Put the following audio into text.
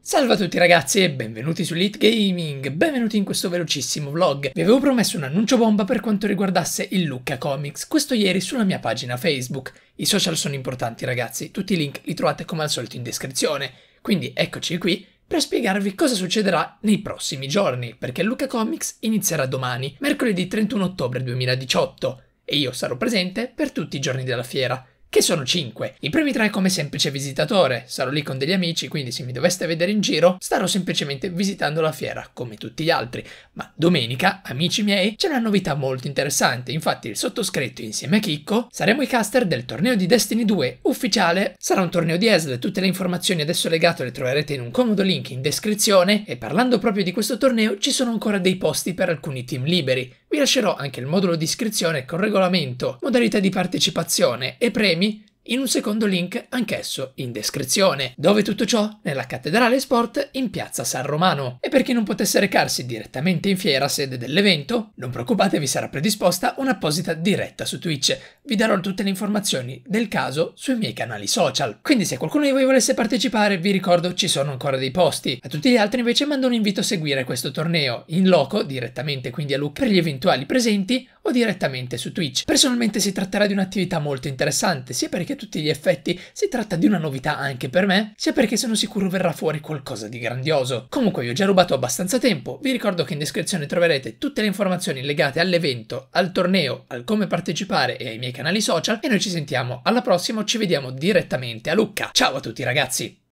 Salve a tutti ragazzi e benvenuti su Elite Gaming, benvenuti in questo velocissimo vlog. Vi avevo promesso un annuncio bomba per quanto riguardasse il Lucca Comics, questo ieri sulla mia pagina Facebook. I social sono importanti ragazzi, tutti i link li trovate come al solito in descrizione. Quindi eccoci qui per spiegarvi cosa succederà nei prossimi giorni, perché Lucca Comics inizierà domani, mercoledì 31 ottobre 2018 e io sarò presente per tutti i giorni della fiera, che sono 5. I primi tre come semplice visitatore, sarò lì con degli amici, quindi se mi doveste vedere in giro, starò semplicemente visitando la fiera, come tutti gli altri. Ma domenica, amici miei, c'è una novità molto interessante, infatti il sottoscritto insieme a Chicco saremo i caster del torneo di Destiny 2 ufficiale, sarà un torneo di ESL, tutte le informazioni adesso legate le troverete in un comodo link in descrizione e parlando proprio di questo torneo ci sono ancora dei posti per alcuni team liberi. Vi lascerò anche il modulo di iscrizione con regolamento, modalità di partecipazione e premi in un secondo link anch'esso in descrizione. Dove tutto ciò? Nella Cattedrale Sport in piazza San Romano. E per chi non potesse recarsi direttamente in fiera sede dell'evento, non preoccupatevi sarà predisposta un'apposita diretta su Twitch. Vi darò tutte le informazioni del caso sui miei canali social. Quindi se qualcuno di voi volesse partecipare, vi ricordo ci sono ancora dei posti. A tutti gli altri invece mando un invito a seguire questo torneo in loco direttamente quindi a Luca per gli eventuali presenti o direttamente su Twitch. Personalmente si tratterà di un'attività molto interessante, sia perché a tutti gli effetti si tratta di una novità anche per me, sia perché sono sicuro verrà fuori qualcosa di grandioso. Comunque vi ho già rubato abbastanza tempo, vi ricordo che in descrizione troverete tutte le informazioni legate all'evento, al torneo, al come partecipare e ai miei canali social e noi ci sentiamo alla prossima, ci vediamo direttamente a Lucca. Ciao a tutti ragazzi!